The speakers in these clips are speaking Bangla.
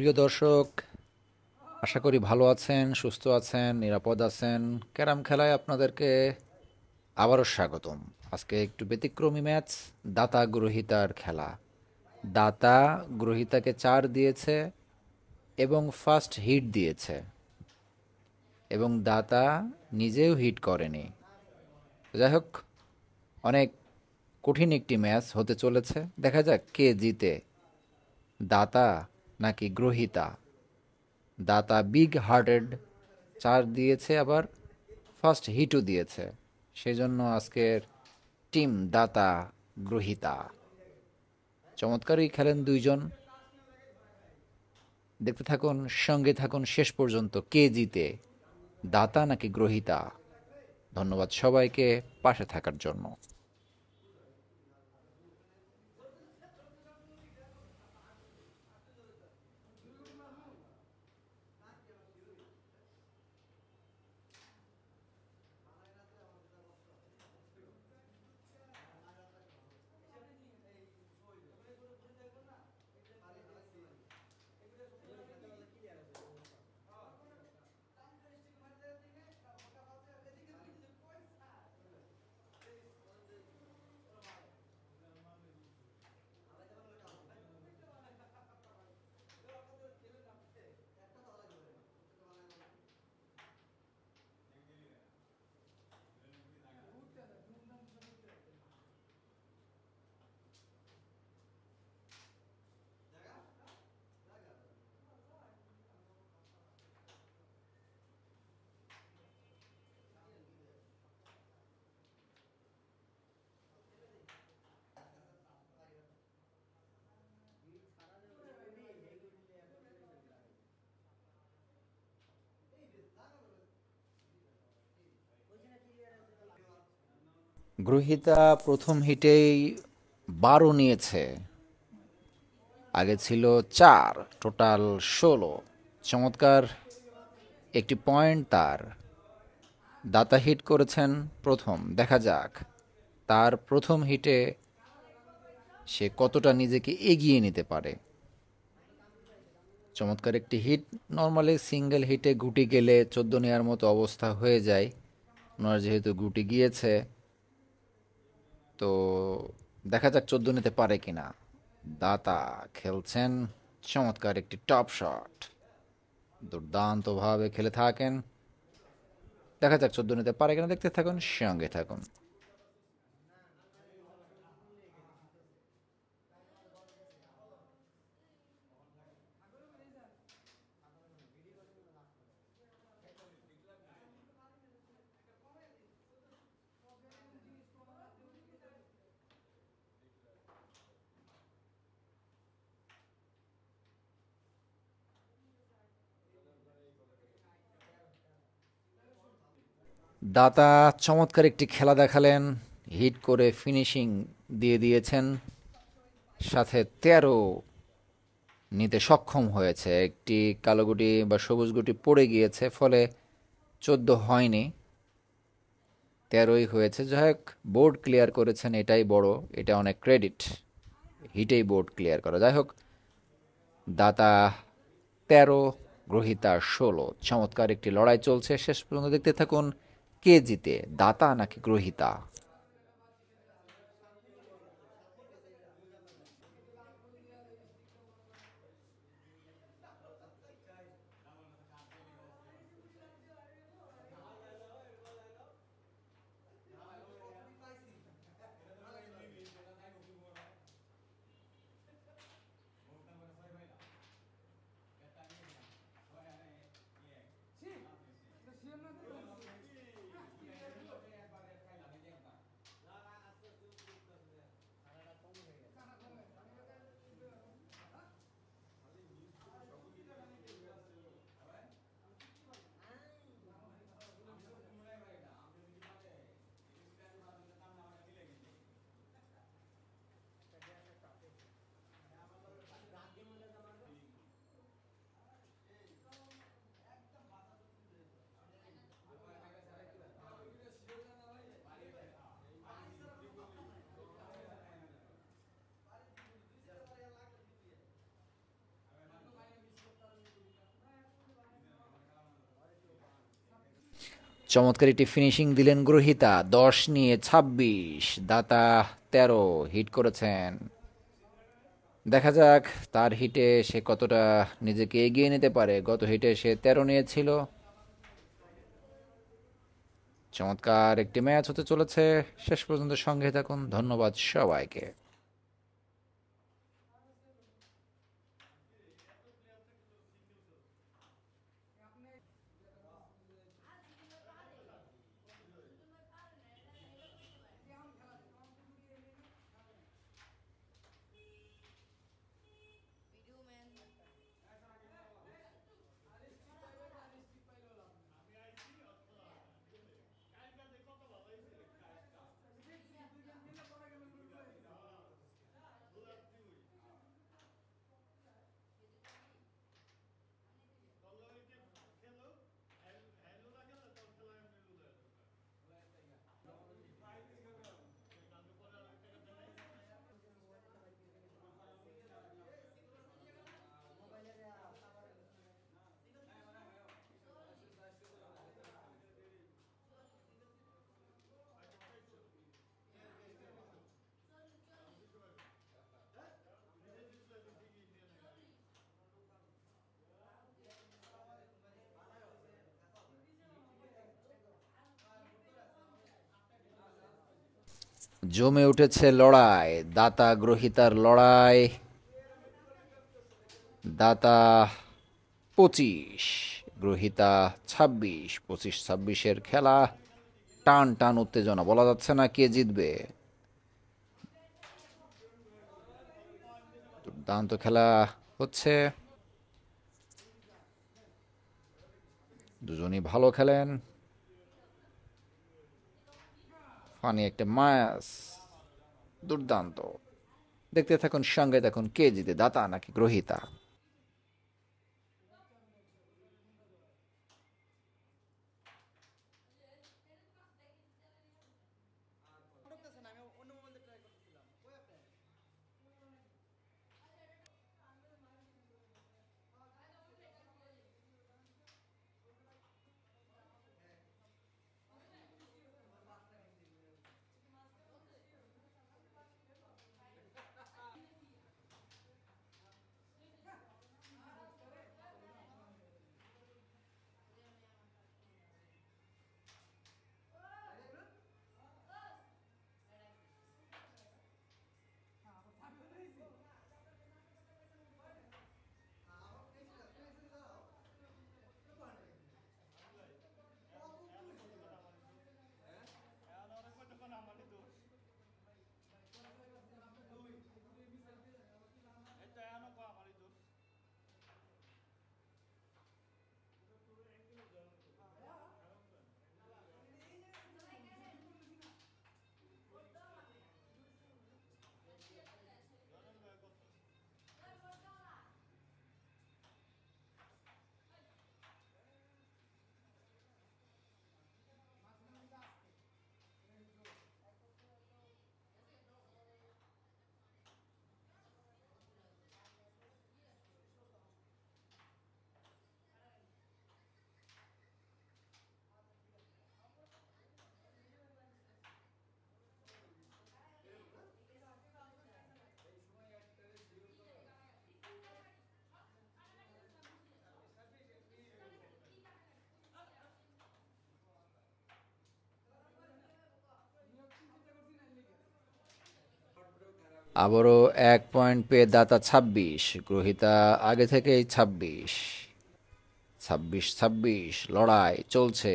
প্রিয় দর্শক আশা করি ভালো আছেন সুস্থ আছেন নিরাপদ আছেন ক্যারাম খেলায় আপনাদেরকে আবারও স্বাগতম আজকে একটু ব্যতিক্রমী ম্যাচ দাতা গ্রহিতার খেলা দাতা গ্রহিতাকে চার দিয়েছে এবং ফার্স্ট হিট দিয়েছে এবং দাতা নিজেও হিট করেনি যাই হোক অনেক কঠিন একটি ম্যাচ হতে চলেছে দেখা যাক কে জিতে দাতা নাকি গ্রহিতা দাতা বিগ হার্টেড চার দিয়েছে আবার ফার্স্ট হিটও দিয়েছে সেজন্য আজকের টিম দাতা গ্রহিতা চমৎকারই খেলেন দুইজন দেখতে থাকুন সঙ্গে থাকুন শেষ পর্যন্ত কে জিতে দাতা নাকি গ্রহিতা ধন্যবাদ সবাইকে পাশে থাকার জন্য গ্রহিতা প্রথম হিটেই বারো নিয়েছে আগে ছিল চার টোটাল ষোলো চমৎকার একটি পয়েন্ট তার দাতা হিট করেছেন প্রথম দেখা যাক তার প্রথম হিটে সে কতটা নিজেকে এগিয়ে নিতে পারে চমৎকার একটি হিট নর্মালি সিঙ্গেল হিটে গুটি গেলে চোদ্দো নেওয়ার মতো অবস্থা হয়ে যায় ওনার যেহেতু গুটি গিয়েছে তো দেখা যাক চোদ্দ নিতে পারে কিনা দাতা খেলছেন চমৎকার একটি টপ শট দুর্দান্তভাবে খেলে থাকেন দেখা যাক চোদ্দ নিতে পারে কিনা দেখতে থাকুন সঙ্গে থাকুন দাতা চমৎকার একটি খেলা দেখালেন হিট করে ফিনিশিং দিয়ে দিয়েছেন সাথে তেরো নিতে সক্ষম হয়েছে একটি কালো গুটি বা সবুজ গুটি পড়ে গিয়েছে ফলে চোদ্দ হয়নি তেরোই হয়েছে যাই হোক বোর্ড ক্লিয়ার করেছেন এটাই বড় এটা অনেক ক্রেডিট হিটেই বোর্ড ক্লিয়ার করা যাই হোক দাতা তেরো গ্রহিতা ষোলো চমৎকার একটি লড়াই চলছে শেষ পর্যন্ত দেখতে থাকুন কে জিতে দাতা নাকি গ্রহিতা চমৎকার একটি ফিনিশিং দিলেন গ্রহিতা দশ নিয়ে ২৬ দাতা ১৩ হিট করেছেন দেখা যাক তার হিটে সে কতটা নিজেকে এগিয়ে নিতে পারে গত হিটে সে ১৩ নিয়েছিল চমৎকার একটি ম্যাচ হতে চলেছে শেষ পর্যন্ত সঙ্গে থাকুন ধন্যবাদ সবাইকে জমে উঠেছে লড়াই দাতা গ্রহিতার লড়াই দাতা পঁচিশ গ্রহিতা ছাব্বিশ পঁচিশ ছাব্বিশের খেলা টান টান উত্তেজনা বলা যাচ্ছে না কে জিতবে দুর্দান্ত খেলা হচ্ছে দুজনই ভালো খেলেন ফানি একটা মায়াস দুর্দান্ত দেখতে থাকুন সঙ্গে দেখুন কে জিতে দাতা নাকি গ্রহিতা আবারও এক পয়েন্ট পেয়ে দাতা ছাব্বিশ গ্রহিতা আগে থেকেই ছাব্বিশ ছাব্বিশ ছাব্বিশ লড়াই চলছে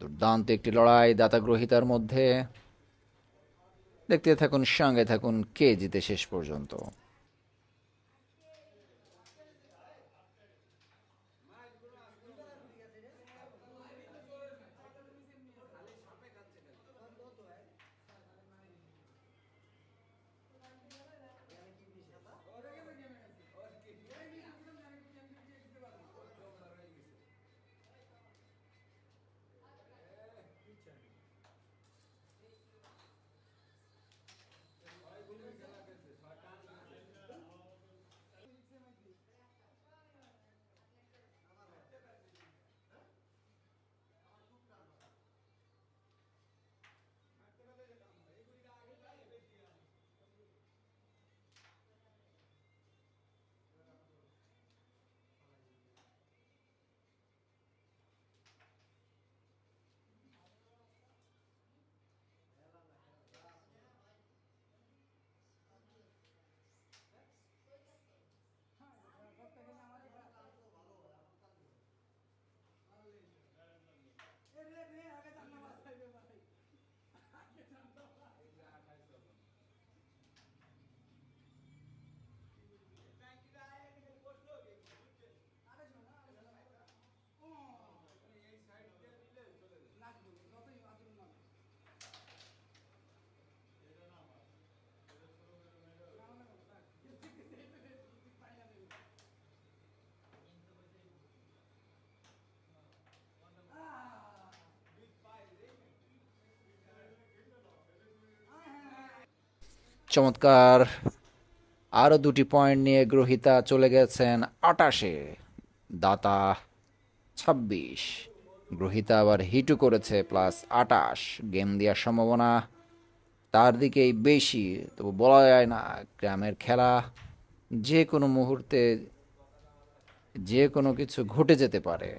দুর্দান্ত একটি লড়াই দাতা গ্রহিতার মধ্যে দেখতে থাকুন সঙ্গে থাকুন কে জিতে শেষ পর্যন্ত চমৎকার আরও দুটি পয়েন্ট নিয়ে গ্রহিতা চলে গেছেন আটাশে দাতা ছাব্বিশ গ্রহিতা আবার হিটও করেছে প্লাস আটাশ গেম দেওয়ার সম্ভাবনা তার দিকেই বেশি তবু বলা যায় না গ্রামের খেলা যে কোনো মুহূর্তে যে কোনো কিছু ঘটে যেতে পারে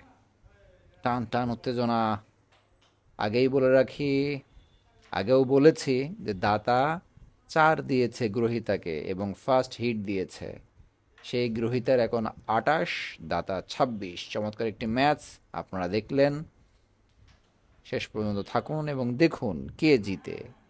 টান টান উত্তেজনা আগেই বলে রাখি আগেও বলেছি যে দাতা চার দিয়েছে গ্রহিতাকে এবং ফার্স্ট হিট দিয়েছে সেই গ্রহিতার এখন আটাশ দাতা ২৬ চমৎকার একটি ম্যাচ আপনারা দেখলেন শেষ পর্যন্ত থাকুন এবং দেখুন কে জিতে